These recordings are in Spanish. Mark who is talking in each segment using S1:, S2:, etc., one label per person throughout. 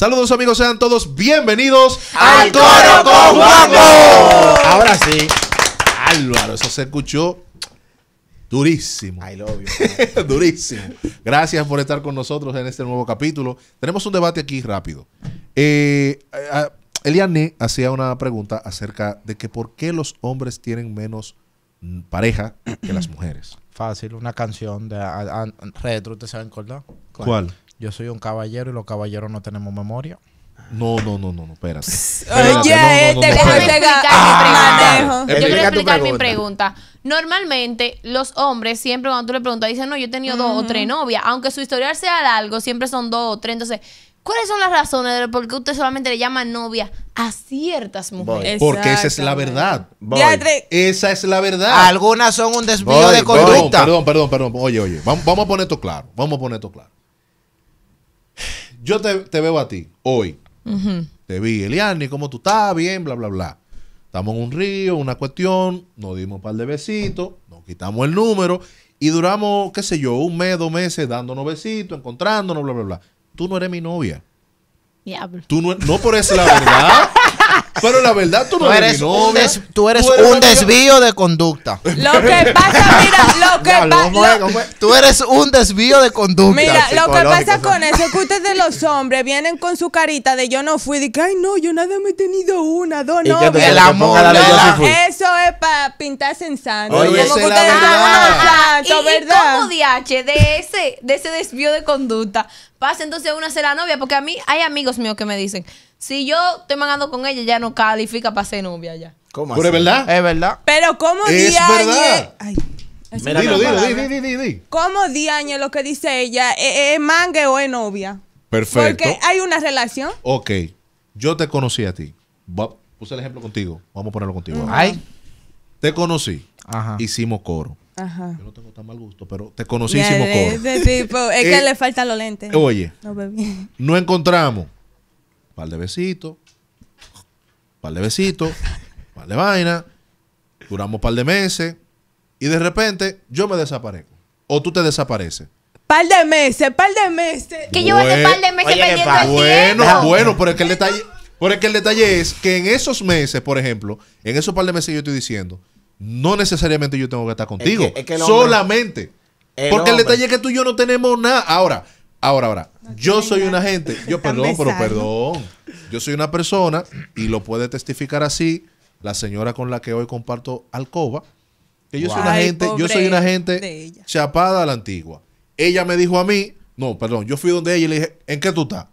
S1: Saludos amigos, sean todos bienvenidos al coro con Juanjo. Ahora sí, Álvaro, eso se escuchó durísimo. I love you. durísimo. Gracias por estar con nosotros en este nuevo capítulo. Tenemos un debate aquí rápido. Eh, Eliane hacía una pregunta acerca de que por qué los hombres tienen menos pareja que las mujeres. Fácil,
S2: una canción de Retro, ¿te saben ¿Cuál? ¿Cuál? Yo soy un caballero y los caballeros no tenemos memoria.
S1: No, no, no, no, no, espérate. Oye, este
S3: Yo quiero explicar mi pregunta. Normalmente, los hombres siempre cuando tú le preguntas, dicen, no, yo he tenido dos o tres novias. Aunque su historial sea largo, siempre son dos o tres. Entonces, ¿cuáles son las razones de por qué usted solamente le llama novia a ciertas mujeres? Porque esa
S1: es la verdad. Esa es la verdad. Algunas son un desvío de conducta. Perdón, perdón, perdón. Oye, oye, vamos a poner esto claro. Vamos a poner esto claro. Yo te, veo a ti hoy. Te vi, Eliani, ¿cómo tú estás? Bien, bla, bla, bla. Estamos en un río, una cuestión, nos dimos un par de besitos, nos quitamos el número y duramos, qué sé yo, un mes, dos meses dándonos besitos, encontrándonos, bla, bla, bla. Tú no eres mi novia. Diablo. Tú no, no por eso la verdad. Pero la verdad, tú no eres, tú eres un desvío de conducta. Lo que pasa, mira,
S3: lo que pasa.
S2: Tú eres un desvío de conducta. Mira, lo que pasa con
S3: eso es que ustedes, los hombres, vienen con su carita de yo no fui, de que, ay, no, yo nada me he tenido una, dos, no. no, eso es para pintarse en santo. Oye, como que ustedes verdad. Santo, ¿Y, ¿verdad? cómo DH de ese, de ese desvío de conducta pasa entonces una a ser la novia? Porque a mí hay amigos míos que me dicen. Si yo estoy mangando con ella, ya no califica para ser novia
S1: ya. ¿Cómo Pero es verdad. Es verdad.
S3: Pero ¿cómo Es verdad.
S1: Ay, es dilo, dilo, ¿eh? di, di, di, di.
S3: ¿Cómo lo que dice ella? ¿E, e, ¿Es, mangue o es novia?
S1: Perfecto. Porque
S3: hay una relación.
S1: Ok. Yo te conocí a ti. Puse el ejemplo contigo. Vamos a ponerlo contigo. Ay. Te conocí. Ajá. Hicimos coro. Ajá. Yo no tengo tan mal gusto, pero te conocí, y hicimos coro. de tipo, es que eh, le faltan los lentes. Oye, No, bien. no encontramos par de besitos, par de besitos, par de vaina, duramos par de meses y de repente yo me desaparezco o tú te desapareces.
S3: Par de meses, par de meses. Que bueno, par de meses Bueno,
S1: bueno, pero es que el detalle, es que el detalle es que en esos meses, por ejemplo, en esos par de meses yo estoy diciendo, no necesariamente yo tengo que estar contigo, solamente porque el detalle es que tú y yo no tenemos nada. Ahora, ahora, ahora, yo soy una gente, Yo, perdón, pero perdón. Yo soy una persona y lo puede testificar así la señora con la que hoy comparto alcoba. Que yo soy una gente, yo soy una gente chapada a la antigua. Ella me dijo a mí, no, perdón, yo fui donde ella y le dije, ¿en qué tú estás?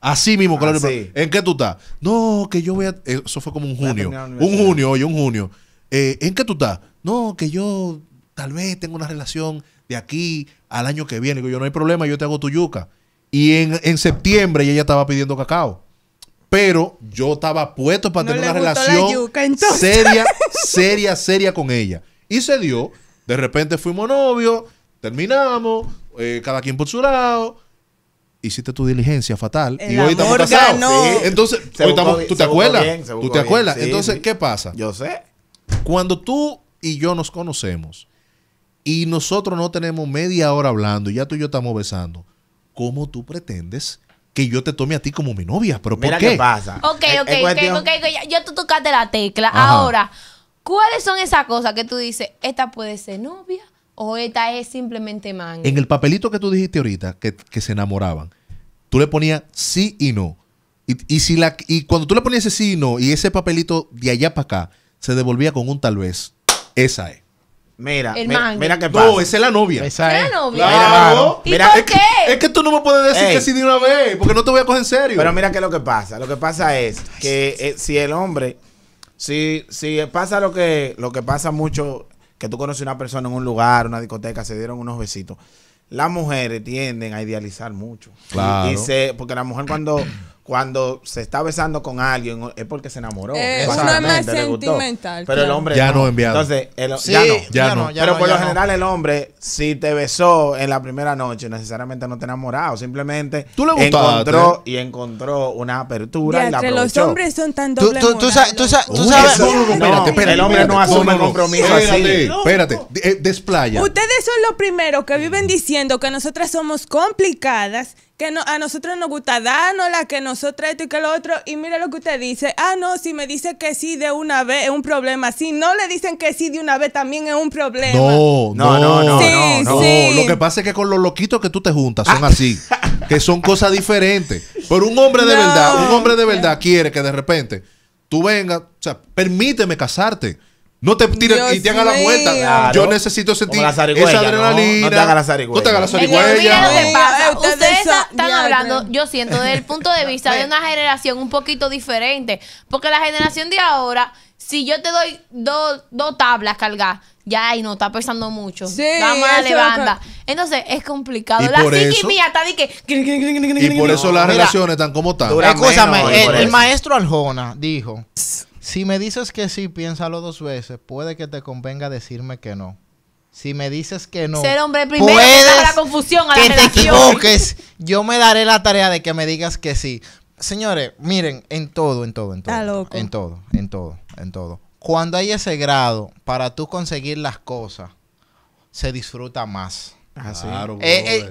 S1: Así mismo, claro. Ah, ¿En qué tú estás? No, que yo voy a. Eh, eso fue como un junio. Un junio, oye, un junio. Eh, ¿En qué tú estás? No, que yo tal vez tengo una relación de aquí al año que viene. yo no hay problema, yo te hago tu yuca. Y en, septiembre ella estaba pidiendo cacao. Pero yo estaba puesto para tener una relación seria, seria, seria con ella. Y se dio. De repente fuimos novios, terminamos, eh, cada quien por su lado hiciste tu diligencia fatal y hoy estamos casados. Entonces, ¿tú, te acuerdas? ¿Tú te acuerdas? Entonces, ¿qué pasa? Yo sé. Cuando tú y yo nos conocemos y nosotros no tenemos media hora hablando y ya tú y yo estamos besando, ¿cómo tú pretendes que yo te tome a ti como mi novia? ¿Pero por qué? qué pasa. Ok, ok, ok,
S3: Yo tú tocaste la tecla. Ahora, ¿cuáles son esas cosas que tú dices, esta puede ser novia o esta es simplemente manga? En el
S1: papelito que tú dijiste ahorita, que, se enamoraban, tú le ponías sí y no. Y, si la, y cuando tú le ponías ese sí y no, y ese papelito de allá para acá se devolvía con un tal vez, esa es.
S4: Mira, mira, qué pasa. No, esa
S1: es la novia. Esa es la novia. Claro. ¿por qué? Que, es que tú no me puedes decir que sí de una vez, porque no te
S4: voy a coger en serio. Pero mira qué es lo que pasa. Lo que pasa es que eh, si el hombre, si, si pasa lo que, lo que pasa mucho, que tú conoces una persona en un lugar, una discoteca, se dieron unos besitos las mujeres tienden a idealizar mucho. Claro. porque la mujer cuando cuando se está besando con alguien es porque se enamoró. Eh, es una más sentimental. Pero el hombre. Ya no, enviado. Entonces, sí, ya, no, ya, pero por lo general, el hombre, si te besó en la primera noche, necesariamente no te enamorado. Simplemente ¿Tú le encontró y encontró una apertura ya, y la aprovechó. los hombres
S3: son tan doble Tú, tú, tú, sabes.
S4: Espérate, espérate, el hombre no asume compromiso así.
S1: Espérate, eh, desplaya.
S3: Ustedes son los primeros que viven diciendo que nosotras somos complicadas que a nosotros nos gusta darnos la que nosotros esto y que lo otro, y mira lo que usted dice, ah, no, si me dice que sí de una vez es un problema, si no le dicen que sí de una vez también es un problema.
S1: No, no, no, no, Lo que pasa es que con los loquitos que tú te juntas son ah. así, que son cosas diferentes. Pero un hombre de verdad, un hombre de verdad quiere que de repente tú vengas, o sea, permíteme casarte. No te tiren y te hagan la vuelta. Yo necesito sentir esa adrenalina. No, te hagas la zarigüeya. No te la zarigüeya. Eh,
S3: ustedes, están, hablando, eh. yo siento, desde el punto de vista de pues. una generación un poquito diferente. Porque la generación de ahora, si yo te doy dos dos tablas cargadas, ya ahí no está pesando mucho. Sí, levanta. Entonces es complicado. la psiqui mía está de que. Y por eso las relaciones
S1: están como están. el, el maestro
S2: Arjona dijo. Si me dices que sí, piénsalo dos veces. Puede que te convenga decirme que no. Si me dices que no, ser hombre primero puedes la confusión que te equivoques. Yo me daré la tarea de que me digas que sí. Señores, miren, en todo, en todo, en todo. Está loco. En todo, en todo, en todo. Cuando hay ese grado para tú conseguir las cosas, se disfruta más. Ah, claro, eh, eh,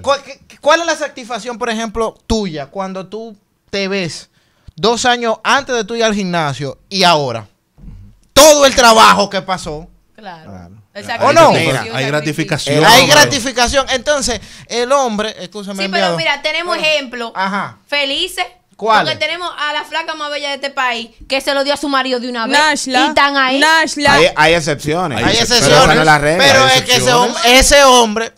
S2: ¿Cuál es la satisfacción, por ejemplo, tuya cuando tú te ves dos años antes de tú ir al gimnasio y ahora. Todo el trabajo que pasó.
S3: Claro. ¿O no? hay
S1: gratificación.
S2: Hay gratificación. Entonces, el hombre, Sí, pero mira,
S3: tenemos ejemplos. ejemplo. Ajá. Felices. ¿Cuál? Porque tenemos a la flaca más bella de este país que se lo dio a su marido de una vez. Nashla, y están ahí. Nashla.
S4: Hay, excepciones. Hay, excepciones. Pero, es que
S2: ese hombre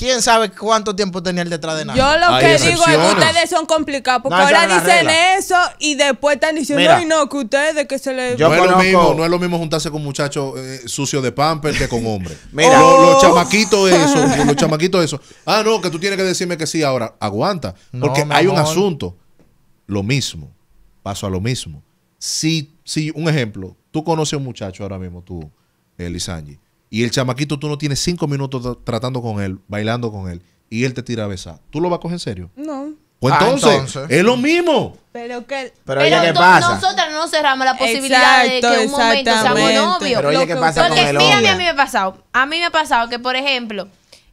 S2: quién sabe cuánto tiempo tenía él detrás de nada. Yo lo que digo es que ustedes
S3: son complicados, porque ahora dicen eso y después están diciendo, ay no, que ustedes que se les... no,
S1: es lo mismo, juntarse con muchachos muchacho eh, sucios de pamper que con hombre. Mira. Los, oh. chamaquitos eso, los chamaquitos eso. Ah, no, que tú tienes que decirme que sí ahora. Aguanta, porque hay un asunto. Lo mismo, paso a lo mismo. Sí, sí. un ejemplo, tú conoces a un muchacho ahora mismo, tú, eh, y el chamaquito, tú no tienes cinco minutos tratando con él, bailando con él, y él te tira a besar. ¿Tú lo vas a coger en serio? No. Pues ah, entonces, es lo mismo.
S3: Pero que pero, ¿qué pasa? nosotras no cerramos la posibilidad de que en un momento
S1: seamos novios. Pero oye, ¿qué pasa porque con a mí
S3: me ha pasado. A mí me ha pasado que, por ejemplo,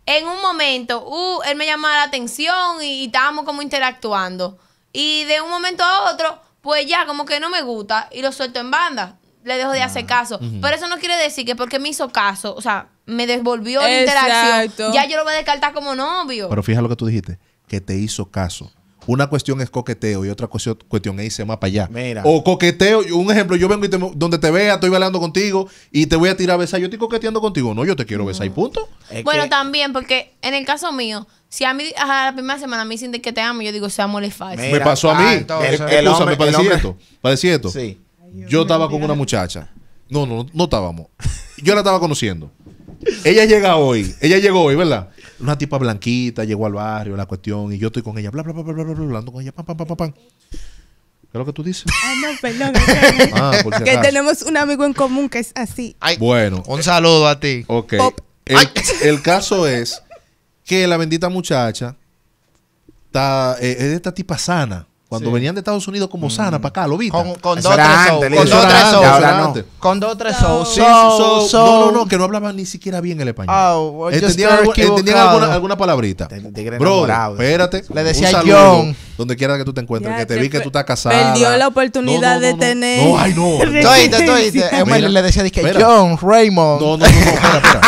S3: en un momento, uh, él me llamaba la atención y estábamos como interactuando. Y de un momento a otro, pues ya, como que no me gusta y lo suelto en banda le dejo de hacer caso. Pero eso no quiere decir que porque me hizo caso, o sea, me devolvió la interacción, ya yo lo voy a descartar como novio. Pero
S1: fíjate lo que tú dijiste, que te hizo caso. Una cuestión es coqueteo y otra cuestión, es irse más para allá. Mira. O coqueteo, un ejemplo, yo vengo y donde te vea, estoy bailando contigo y te voy a tirar a besar. Yo estoy coqueteando contigo. No, yo te quiero besar y mm. punto. bueno,
S3: también, porque en el caso mío, si a mí, a la primera semana me dicen que te amo, yo digo, seamos amor falso. me pasó
S1: a mí. Ah, el, para decir esto. Para esto. Sí yo estaba con una muchacha. No, no, no estábamos. Yo la estaba conociendo. Ella llega hoy, ella llegó hoy, ¿verdad? Una tipa blanquita, llegó al barrio, la cuestión, y yo estoy con ella, bla, bla, bla, bla, bla, bla, hablando con ella, pam, pam, pam, pam, ¿Qué es lo que tú dices? Ah,
S3: no, ah, que tenemos un amigo en común que es así.
S1: bueno. Un saludo a ti. Ok. El, caso es que la bendita muchacha está, eh, es de esta tipa sana. Cuando venían de Estados Unidos como sana mm. para acá, ¿lo viste? Con, con dos o tres
S2: Con dos o tres shows. No, no, no,
S1: que no hablaban ni siquiera bien el español. entendían, alguna, palabrita. Bro, espérate. Le decía a John. Donde quiera que tú te encuentres, que te, vi que tú estás casado. Perdió la
S3: oportunidad de tener. No, ay, no. Estoy,
S1: le decía, que John, Raymond. No, no, no, espera, espera.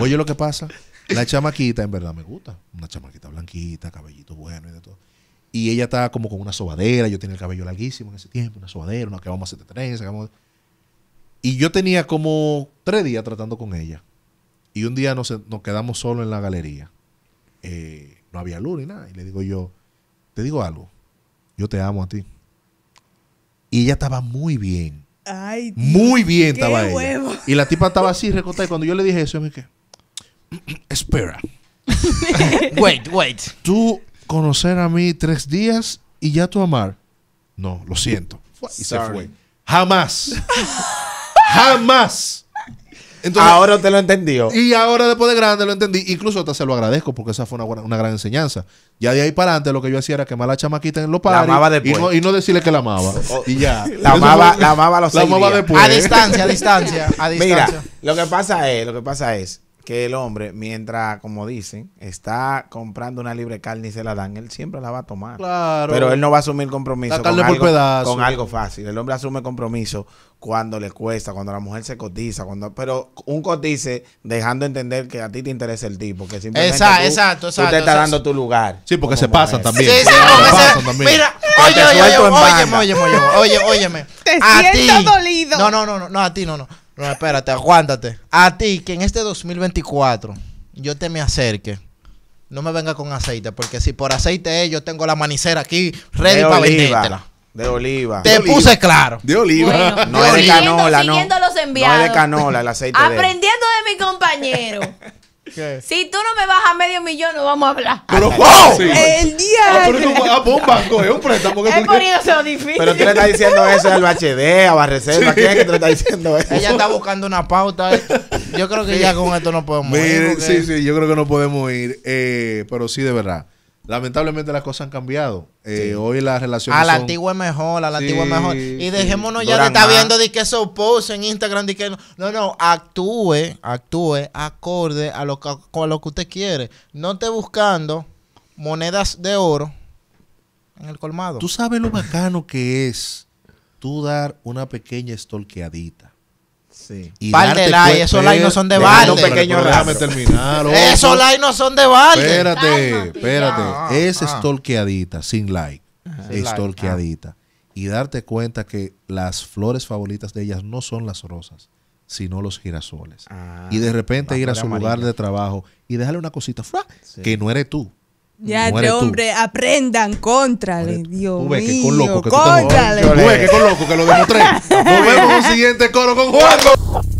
S1: Oye, lo que pasa. La chamaquita, en verdad, me gusta. Una chamaquita blanquita, cabellito bueno y de todo. Y ella estaba como con una sobadera, yo tenía el cabello larguísimo en ese tiempo, una sobadera, una que vamos a hacer trenza. Y yo tenía como tres días tratando con ella. Y un día nos, nos quedamos solos en la galería. Eh, no había luz ni nada. Y le digo yo, te digo algo, yo te amo a ti. Y ella estaba muy bien.
S3: muy bien estaba
S1: Y la tipa estaba así recortada. Y cuando yo le dije eso, me dije, espera. wait, wait. Tú conocer a mí tres días y ya tu amar. No, lo siento. y se fue. Jamás. Jamás. Entonces, ahora usted lo entendió. Y ahora después de grande lo entendí. Incluso hasta se lo agradezco porque esa fue una, gran enseñanza. Ya de ahí para adelante lo que yo hacía era quemar a la chamaquita en los padres. La amaba Y no, y no, decirle que la amaba. Oh, oh. y ya. La amaba, la amaba los La A distancia, a distancia, a distancia. Mira,
S4: lo que pasa es, lo que pasa es, que el hombre, mientras, como dicen, está comprando una libre carne y se la dan, él siempre la va a tomar. Pero él no va a asumir compromiso con algo, fácil. El hombre asume compromiso cuando le cuesta, cuando la mujer se cotiza, cuando pero un cotice dejando entender que a ti te interesa el tipo, que simplemente
S2: exacto, exacto, tú te estás dando tu lugar. Sí, porque se pasa también. Sí, se Mira, oye, oye, oye, oye, oye, oye, oye, No, no, no no no no no no, espérate, aguántate. A ti, que en este 2024 yo te me acerque. No me venga con aceite, porque si por aceite es, yo tengo la manicera aquí ready
S4: para De oliva. Te puse claro. De oliva. no es de canola, no.
S3: de canola el aceite. Aprendiendo de mi compañero. Si tú no me bajas medio millón, no vamos a hablar. Pero wow. El día. Ah, pero tú a ah,
S4: pues un banco, es un préstamo.
S2: Es
S3: difícil. Pero tú le estás
S4: diciendo eso al BHD, a Barreserva. ¿A quién es que te le estás diciendo eso? Ella está
S2: buscando una pauta. Yo creo que ya con esto no podemos ir. Sí,
S1: sí, yo creo que no podemos ir. Eh, pero sí, de verdad. Lamentablemente las cosas han cambiado. Eh, hoy las relaciones. A la antigua
S2: es mejor, a la antigua es mejor. Y dejémonos ya de estar viendo de que eso posts en Instagram. De que no, no, actúe, actúe acorde a lo, que, a lo que usted quiere. No esté buscando monedas de oro en el colmado. Tú
S1: sabes lo bacano que es tú dar una pequeña estolqueadita. Sí. Y like, esos likes no son de balde. Pequeño Esos likes no son de balde. Espérate, espérate. Ah, es ah. sin like. es Stalkeadita. Ah. Y darte cuenta que las flores favoritas de ellas no son las rosas, sino los girasoles. y de repente ir a su lugar de trabajo y dejarle una cosita, que no eres tú ya, de hombre,
S3: aprendan, contra, Dios mío. que con loco que Tú te... Uve, que con loco que lo demostré.
S1: Nos vemos en el siguiente coro con Juanjo.